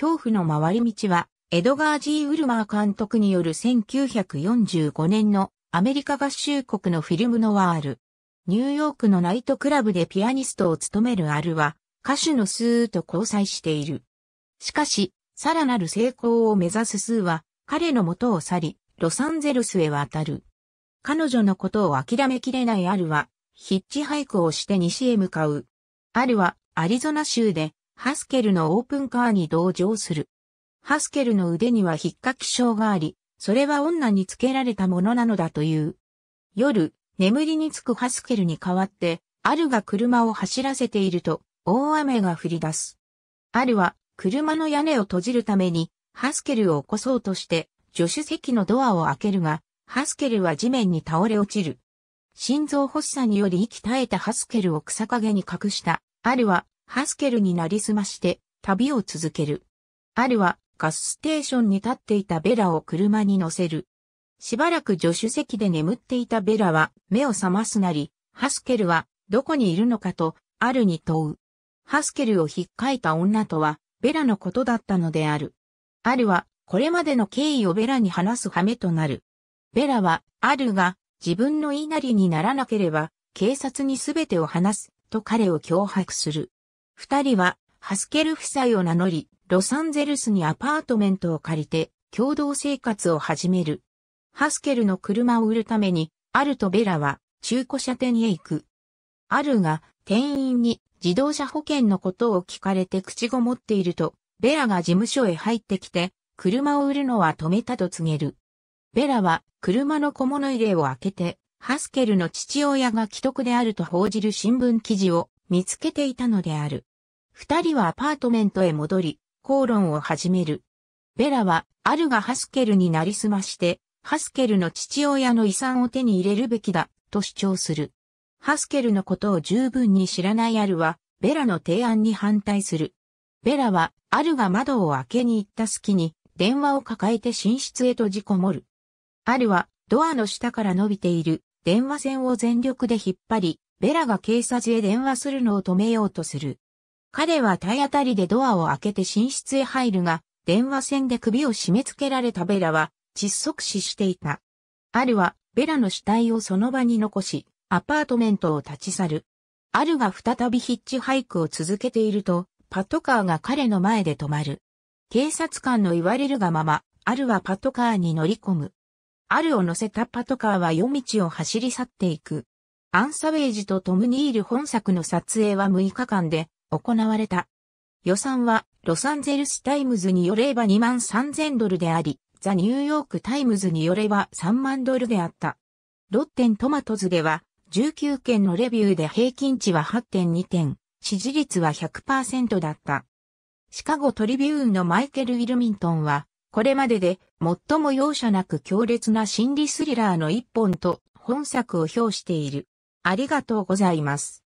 恐怖の回り道は、エドガー・ジー・ウルマー監督による1945年のアメリカ合衆国のフィルムノワール。ニューヨークのナイトクラブでピアニストを務めるアルは、歌手のスーと交際している。しかし、さらなる成功を目指すスーは、彼の元を去り、ロサンゼルスへ渡る。彼女のことを諦めきれないアルは、ヒッチハイクをして西へ向かう。アルは、アリゾナ州で、ハスケルのオープンカーに同乗する。ハスケルの腕には引っかき症があり、それは女につけられたものなのだという。夜、眠りにつくハスケルに代わって、アルが車を走らせていると、大雨が降り出す。アルは、車の屋根を閉じるために、ハスケルを起こそうとして、助手席のドアを開けるが、ハスケルは地面に倒れ落ちる。心臓発作により息絶えたハスケルを草陰に隠した、アルはハスケルになりすまして旅を続ける。アルはガスステーションに立っていたベラを車に乗せる。しばらく助手席で眠っていたベラは目を覚ますなり、ハスケルはどこにいるのかとアルに問う。ハスケルをひっかいた女とはベラのことだったのである。アルはこれまでの経緯をベラに話す羽目となる。ベラはアルが自分の言いなりにならなければ警察に全てを話すと彼を脅迫する。二人は、ハスケル夫妻を名乗り、ロサンゼルスにアパートメントを借りて、共同生活を始める。ハスケルの車を売るために、アルとベラは、中古車店へ行く。アルが、店員に、自動車保険のことを聞かれて口ごもっていると、ベラが事務所へ入ってきて、車を売るのは止めたと告げる。ベラは、車の小物入れを開けて、ハスケルの父親が既得であると報じる新聞記事を見つけていたのである。二人はアパートメントへ戻り、口論を始める。ベラは、アルがハスケルになりすまして、ハスケルの父親の遺産を手に入れるべきだ、と主張する。ハスケルのことを十分に知らないアルは、ベラの提案に反対する。ベラは、アルが窓を開けに行った隙に、電話を抱えて寝室へ閉じこもる。アルは、ドアの下から伸びている、電話線を全力で引っ張り、ベラが警察へ電話するのを止めようとする。彼は体当たりでドアを開けて寝室へ入るが、電話線で首を締め付けられたベラは窒息死していた。アルはベラの死体をその場に残し、アパートメントを立ち去る。アルが再びヒッチハイクを続けていると、パトカーが彼の前で止まる。警察官の言われるがまま、アルはパトカーに乗り込む。アルを乗せたパトカーは夜道を走り去っていく。アンサウェイジとトム・ニール本作の撮影は6日間で行われた。予算はロサンゼルスタイムズによれば2万3000ドルであり、ザ・ニューヨークタイムズによれば3万ドルであった。ロッテントマトズでは19件のレビューで平均値は8.2点、支持率は100%だった。シカゴトリビューンのマイケル・ウィルミントンは、これまでで最も容赦なく強烈な心理スリラーの一本と本作を評している。ありがとうございます。